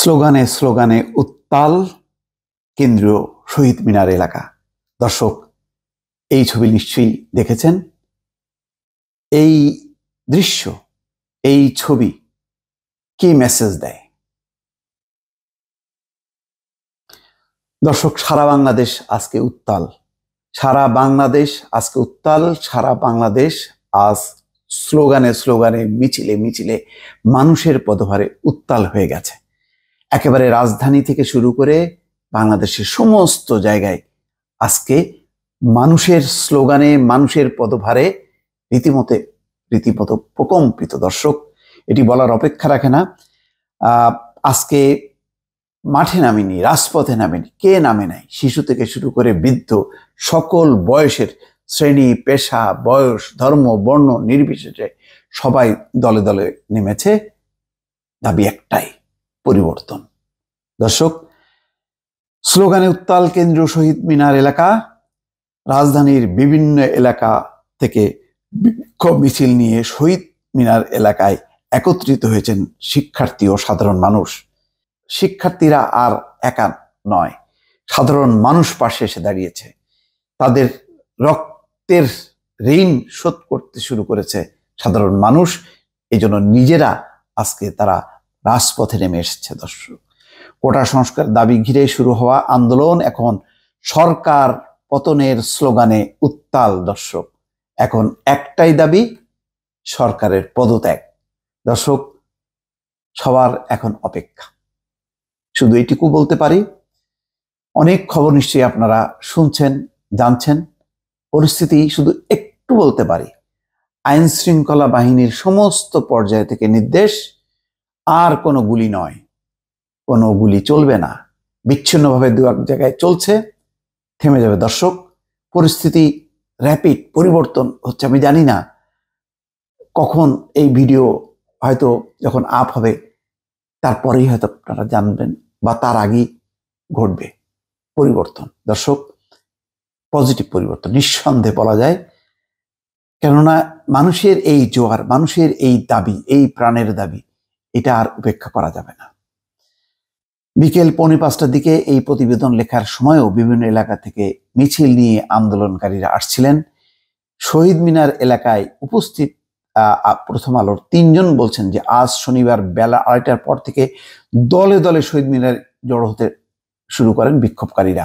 স্লোগানে স্লোগানে উত্তাল কেন্দ্রীয় শহীদ মিনার এলাকা দর্শক এই ছবি নিশ্চয়ই দেখেছেন এই দৃশ্য এই ছবি কি মেসেজ দেয় দর্শক সারা বাংলাদেশ আজকে উত্তাল সারা বাংলাদেশ আজকে উত্তাল সারা বাংলাদেশ আজ স্লোগানে স্লোগানে মিছিলে মিছিলে মানুষের পদভারে উত্তাল হয়ে গেছে একেবারে রাজধানী থেকে শুরু করে বাংলাদেশের সমস্ত জায়গায় আজকে মানুষের স্লোগানে মানুষের পদভারে রীতিমতে রীতিমতো প্রকম্পিত দর্শক এটি বলার অপেক্ষা রাখে না আজকে মাঠে নামেনি রাজপথে নামেনি কে নামে নাই শিশু থেকে শুরু করে বৃদ্ধ সকল বয়সের শ্রেণী পেশা বয়স ধর্ম বর্ণ নির্বিশেষে সবাই দলে দলে নেমেছে দাবি একটাই পরিবর্তন দর্শক স্লোগানে উত্তাল কেন্দ্রীয় শহীদ মিনার এলাকা রাজধানীর বিভিন্ন এলাকা থেকে বিক্ষোভ মিছিল নিয়ে শহীদ মিনার এলাকায় একত্রিত হয়েছেন শিক্ষার্থী ও সাধারণ মানুষ শিক্ষার্থীরা আর একা নয় সাধারণ মানুষ পাশে এসে দাঁড়িয়েছে তাদের রক্তের ঋণ শোধ করতে শুরু করেছে সাধারণ মানুষ এজন্য নিজেরা আজকে তারা রাজপথে নেমে এসেছে দর্শক কোটা সংস্কার দাবি ঘিরে শুরু হওয়া আন্দোলন এখন সরকার পতনের স্লোগানে উত্তাল দর্শক এখন একটাই দাবি সরকারের পদত্যাগ দর্শক সবার এখন অপেক্ষা শুধু এটুকু বলতে পারি অনেক খবর নিশ্চয়ই আপনারা শুনছেন জানছেন পরিস্থিতি শুধু একটু বলতে পারি আইন শৃঙ্খলা বাহিনীর সমস্ত পর্যায় থেকে নির্দেশ আর কোনো গুলি নয় কোনো গুলি চলবে না বিচ্ছিন্নভাবে দু এক জায়গায় চলছে থেমে যাবে দর্শক পরিস্থিতি র্যাপিড পরিবর্তন হচ্ছে আমি জানি না কখন এই ভিডিও হয়তো যখন আপ হবে তারপরেই হয়তো আপনারা জানবেন বা তার আগেই ঘটবে পরিবর্তন দর্শক পজিটিভ পরিবর্তন নিঃসন্দেহে বলা যায় কেননা মানুষের এই জোয়ার মানুষের এই দাবি এই প্রাণের দাবি এটা আর উপেক্ষা করা যাবে না বিকেল পৌনে পাঁচটার দিকে এই প্রতিবেদন লেখার সময়ও বিভিন্ন এলাকা থেকে মিছিল নিয়ে আন্দোলনকারীরা আসছিলেন শহীদ মিনার এলাকায় উপস্থিত প্রথম আলোর তিনজন বলছেন যে আজ শনিবার বেলা আড়াইটার পর থেকে দলে দলে শহীদ মিনার জড়ো হতে শুরু করেন বিক্ষোভকারীরা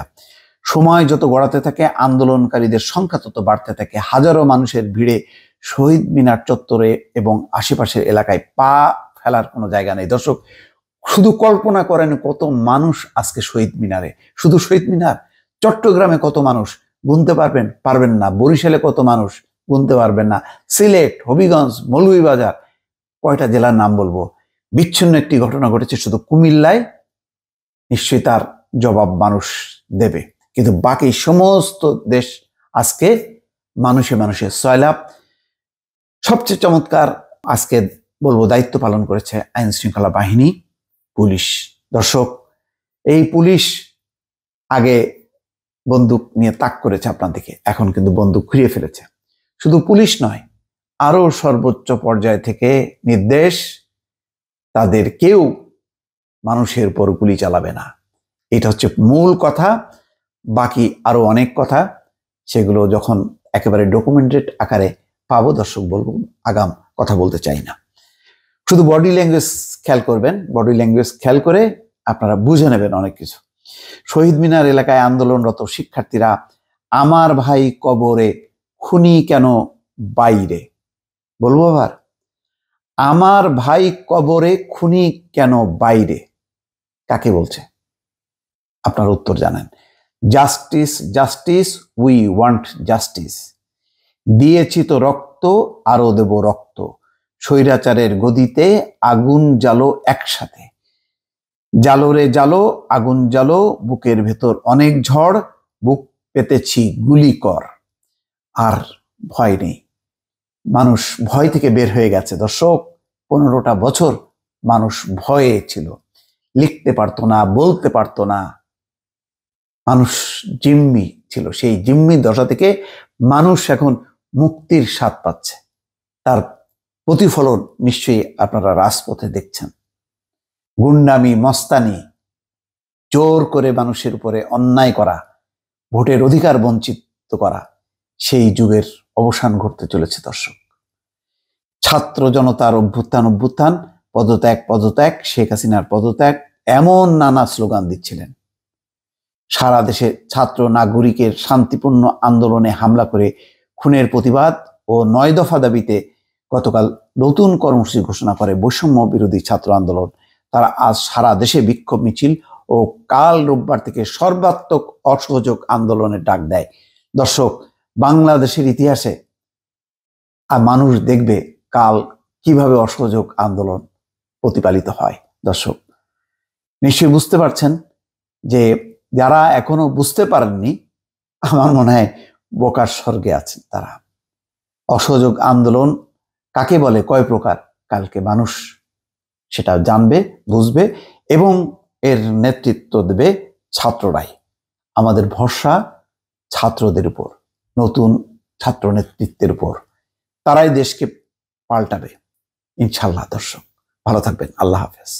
সময় যত গড়াতে থাকে আন্দোলনকারীদের সংখ্যা তত বাড়তে থাকে হাজারো মানুষের ভিড়ে শহীদ মিনার চত্বরে এবং আশেপাশের এলাকায় পা ফেলার কোনো জায়গা নেই দর্শক শুধু কল্পনা করেন কত মানুষ আজকে শহীদ মিনারে শুধু শহীদ মিনার চট্টগ্রামে কত মানুষ গুনতে পারবেন পারবেন না বরিশালে কত মানুষ গুনতে পারবেন না সিলেট হবিগঞ্জ মলুইবাজার কয়টা জেলার নাম বলবো বিচ্ছিন্ন একটি ঘটনা ঘটেছে শুধু কুমিল্লায় নিশ্চয়ই তার জবাব মানুষ দেবে কিন্তু বাকি সমস্ত দেশ আজকে মানুষে মানুষের সয়লাভ সবচেয়ে চমৎকার আজকে বলবো দায়িত্ব পালন করেছে আইন শৃঙ্খলা বাহিনী পুলিশ দর্শক এই পুলিশ আগে বন্দুক নিয়ে তাক করেছে আপনাদেরকে এখন কিন্তু বন্দুক ঘুরিয়ে ফেলেছে শুধু পুলিশ নয় আরও সর্বোচ্চ পর্যায় থেকে নির্দেশ তাদের কেউ মানুষের উপর গুলি চালাবে না এটা হচ্ছে মূল কথা বাকি আরও অনেক কথা সেগুলো যখন একেবারে ডকুমেন্টেড আকারে পাবো দর্শক বলব আগাম কথা বলতে চাই না শুধু বডি ল্যাঙ্গুয়েজ খেয়াল করবেন বডি ল্যাঙ্গুয়েজ খেয়াল করে আপনারা বুঝে নেবেন অনেক কিছু শহীদ মিনার এলাকায় আন্দোলনরত শিক্ষার্থীরা আমার ভাই কবরে খুনি কেন বাইরে বলবো আবার আমার ভাই কবরে খুনি কেন বাইরে কাকে বলছে আপনার উত্তর জানেন justice justice we want justice দিয়েছি তো রক্ত আরও দেব রক্ত স্বৈরাচারের গদিতে আগুন জালো একসাথে জালো রে জালো আগুন জালো বুকের ভেতর অনেক ঝড় বুক পেতেছি গুলি কর আর ভয় নেই মানুষ ভয় থেকে বের হয়ে গেছে দর্শক পনেরোটা বছর মানুষ ভয়ে ছিল লিখতে পারতো না বলতে পারতো না মানুষ জিম্মি ছিল সেই জিম্মি দশা থেকে মানুষ এখন মুক্তির স্বাদ পাচ্ছে তার প্রতিফলন নিশ্চয়ই আপনারা রাজপথে দেখছেন গুন্ডামি মস্তানি জোর করে মানুষের উপরে অন্যায় করা ভোটের অধিকার বঞ্চিত করা সেই যুগের অবসান ঘটতে চলেছে দর্শক ছাত্র জনতার অভ্যুত্থান অভ্যুত্থান পদত্যাগ পদত্যাগ শেখ হাসিনার পদত্যাগ এমন নানা স্লোগান দিচ্ছিলেন সারা দেশে ছাত্র নাগরিকের শান্তিপূর্ণ আন্দোলনে হামলা করে খুনের প্রতিবাদ ও নয় দফা দাবিতে গতকাল নতুন কর্মসূচি ঘোষণা করে বৈষম্য বিরোধী ছাত্র আন্দোলন তারা আজ সারা দেশে বিক্ষোভ মিছিল ও কাল রোববার থেকে সর্বাত্মক অসহযোগ আন্দোলনের ডাক দেয় দর্শক বাংলাদেশের ইতিহাসে আর মানুষ দেখবে কাল কিভাবে অসহযোগ আন্দোলন প্রতিপালিত হয় দর্শক নিশ্চয়ই বুঝতে পারছেন যে যারা এখনো বুঝতে পারেননি আমার মনে হয় বোকার স্বর্গে আছেন তারা অসহযোগ আন্দোলন কাকে বলে কয় প্রকার কালকে মানুষ সেটা জানবে বুঝবে এবং এর নেতৃত্ব দেবে ছাত্ররাই আমাদের ভরসা ছাত্রদের উপর নতুন ছাত্র নেতৃত্বের উপর তারাই দেশকে পাল্টাবে ইনশাল্লাহ দর্শক ভালো থাকবেন আল্লাহ হাফেজ